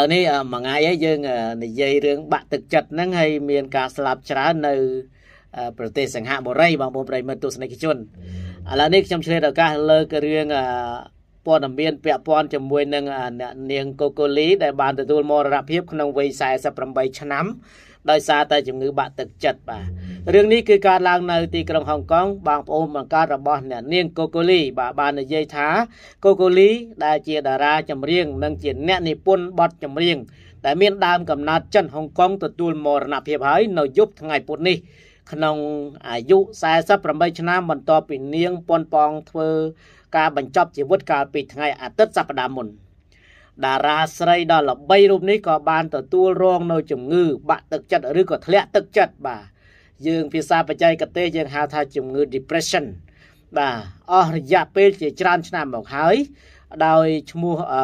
ឥឡូវនេះមួយថ្ងៃហើយយើងនិយាយរឿងបាក់ទឹកចិត្តហ្នឹងហើយមានការស្លាប់ច្រើននៅប្រទេសសង្ហបុរីបងប្អូនប្រិយមិត្តទស្សនិកជនឥឡូវនេះខ្ញុំឆ្លៀតឱកាសលើករឿងព័ត៌មានពាក់ព័ន្ធជាមួយនឹងអ្នកនាងកូកូលីដែលបានទទួលមរណភាព ក្នុងវ័យ48ឆ្នាំដោយសារតែជំងឺបាក់ទឹកចិត្តបាទរឿងនេះគឺកើតឡើងនៅទីក្រុងហុងកុងបងប្អូនបង្កើតរបស់អ្នកនាងកូកូលី បាទបាននិយាយថាកូកូលី ដែលជាតារាចម្រៀងនិងជាអ្នកនិពន្ធបទចម្រៀងដែលមានដើមកំណើតចិនហុងកុងទទួលមរណភាពហើយ នៅយប់ថ្ងៃពុធនេះក្នុងអាយុ48ឆ្នាំ បន្ទាប់ពីនាងប៉ុនប៉ងធ្វើការបញ្ចប់ជីវិតកាលពីថ្ងៃអាទិត្យសប្តាហ៍មុន។តារាស្រីដ៏ល្បីរូបនេះក៏បានទទួលរងនៅជំងឺបាក់ទឹកចិត្តឬក៏ធ្លាក់ទឹកចិត្តបាទយើងភាសាបច្ចេកទេសយើងហៅថាជំងឺ depression បាទអស់រយៈពេលជាច្រើនឆ្នាំមកហើយដោយឈ្មោះអឺ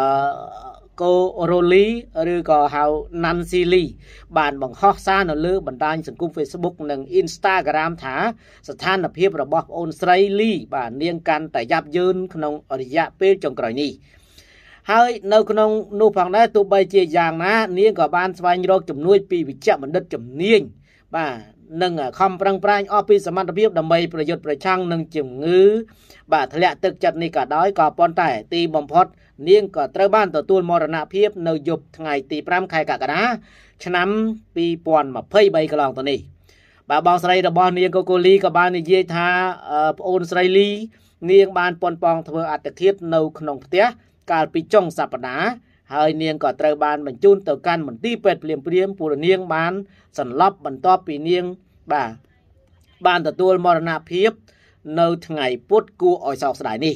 កូរ៉ូលីឬក៏ហៅណាន់ស៊ីលីបានបង្ហោះសារនៅលើបណ្ដាញសង្គម Facebook និង Instagram ថាស្ថានភាពរបស់ប្អូនស្រីលីបាទនាងកាន់តែយ៉ាប់យ៉ឺនក្នុងរយៈពេលចុងក្រោយនេះហើយនៅក្នុងនោះផងដែរទោះបីជាយ៉ាងណានាងក៏បានស្វែងរកជំនួយ ពីវិជ្ជបណ្ឌិតជំនាញបាទនិងខំប្រឹងប្រែងអស់ពីសមត្ថភាពដើម្បីប្រយុទ្ធប្រឆាំងនឹងជំងឺបាទធ្លាក់ទឹកចិត្តនេះក៏ដោយក៏ប៉ុន្តែ ទីបំផុតនាងក៏ត្រូវបានទទួលមរណភាពនៅយប់ថ្ងៃទី5ខែកក្កដាឆ្នាំ2023កន្លងទៅនេះបាទបងស្រីរបស់នាងកូកូលីក៏បាននិយាយថាប្អូនស្រីលីនាង បានប៉ុនប៉ងធ្វើអត្តឃាតនៅក្នុងផ្ទះកាលពីចុងសប្តាហ៍ហើយនាងក៏ត្រូវបានបញ្ជូនទៅកាន់មន្ទីរពេទ្យភ្លាមៗពលនាងបានសន្លប់បន្ទាប់ពីនាងបាទបានទទួលមរណភាព នៅថ្ងៃពុធគួរឲ្យសោកស្ដាយនេះ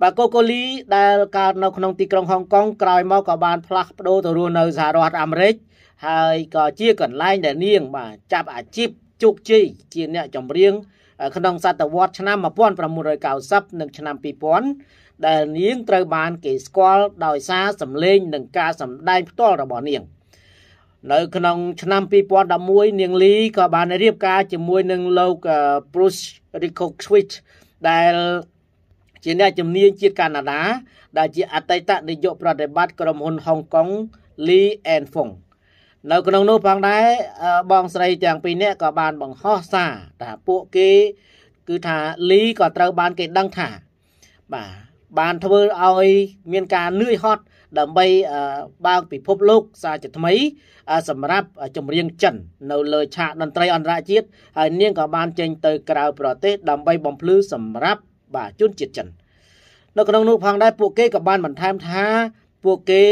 បាទកូកូលីដែលកើតនៅក្នុងទីក្រុងហុងកុងក្រោយមកក៏បានផ្លាស់ប្ដូរទៅរស់នៅសហរដ្ឋអាមេរិកហើយក៏ជាកន្លែងដែលនាង បាទចាប់អាជីពជោគជ័យជាអ្នកចម្រៀងក្នុងសតវត្សឆ្នាំ1990និងឆ្នាំ2000ដែលនាងត្រូវបានគេស្គាល់ដោយសារសម្លេងនិងការសម្ដែងផ្ទាល់របស់នាងនៅក្នុងឆ្នាំ2011នាងលីក៏បានរៀបការជាមួយនឹងលោក Bruce Rickovic ដែលជា អ្នកជំនាញជាតិកាណាដាដែលជាអតីតនាយកប្រតិបត្តិក្រុមហ៊ុន Hong Kong Lee and Fong នៅក្នុងនោះផងដែរបងស្រីទាំងពីរនាក់ក៏បានបង្ហោះសារថាពួកគេគឺថាលីក៏ត្រូវបានគេដឹងថាបាទបានធ្វើឲ្យ មាន ការនឿយហត់ដើម្បីបើកពិភពលោក សារជាថ្មី សម្រាប់ ចម្រៀងចិន នៅលើឆាកតន្ត្រីអន្តរជាតិហើយនាងក៏បានចេញទៅក្រៅប្រទេសដើម្បីបំភ្លឺសម្រាប់បាទជនជាតិចិន នៅក្នុងនោះផងដែរពួកគេក៏បានបន្ថែមថាពួកគេ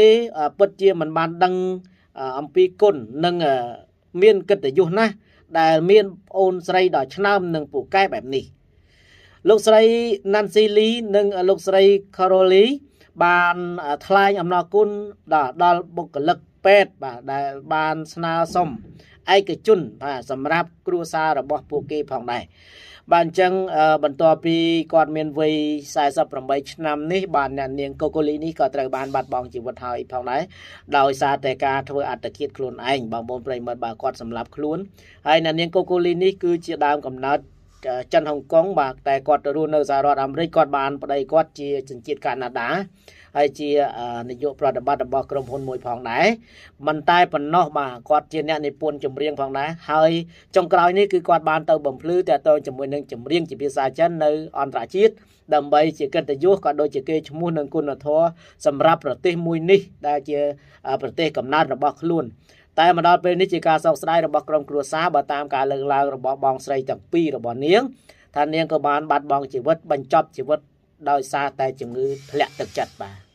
ពិតជាមិនបានដឹងអំពីគុណនិងមានកិត្តិយសណាស់ដែល មានប្អូនស្រីដ៏ឆ្នើមនឹងពូកែបែបនេះ។លោកស្រី Nancy Lee និងលោកស្រី Carolee បានថ្លែងអំណរគុណដល់ដល់បុគ្គលិកពេទ្យបាទដែលបានស្នើសុំឯកជនបាទសម្រាប់គ្រួសាររបស់ពួកគេផងដែរបាទអញ្ចឹងបន្ទាប់ពីគាត់មានវ័យ48ឆ្នាំនេះបាទអ្នកនាងកូកូលីនេះក៏ត្រូវបានបាត់បង់ជីវិតហើយផងដែរដោយសារតែការធ្វើអត្តឃាតខ្លួនឯងបងប្អូនប្រិយមិត្តបាទគាត់សម្លាប់ខ្លួនហើយអ្នកនាងកូកូលីនេះគឺជាដើមកំណើតចិនហុងកុងបាទតែគាត់រស់នៅសហរដ្ឋអាមេរិកគាត់បាន ប្តីគាត់ជាជនជាតិកាណាដាហើយជានាយកប្រតិបត្តិរបស់ក្រុមហ៊ុនមួយផងដែរមិនតែប៉ុណ្ណោះបាទគាត់ជាអ្នកនិពន្ធចម្រៀងផងដែរហើយចុងក្រោយនេះគឺគាត់បានទៅបំភ្លឺតាក់ទងជាមួយនឹងចម្រៀងជាភាសាចិននៅ អន្តរជាតិដើម្បីជាកិត្តិយសក៏ដូចជាគេឈ្មោះនិងគុណធម៌សម្រាប់ប្រទេស មួយនេះដែលជា ប្រទេសកំណើតរបស់ខ្លួនតែមកដល់ពេលនេះជាការសោកស្ដាយរបស់ក្រុមគ្រួសារបើតាមការលើកឡើងរបស់បងស្រីទាំងពីររបស់នាងថានាងក៏បានបាត់បង់ជីវិតបញ្ចប់ជីវិតដោយសារតែជំងឺធ្លាក់ទឹកចិត្តបាទ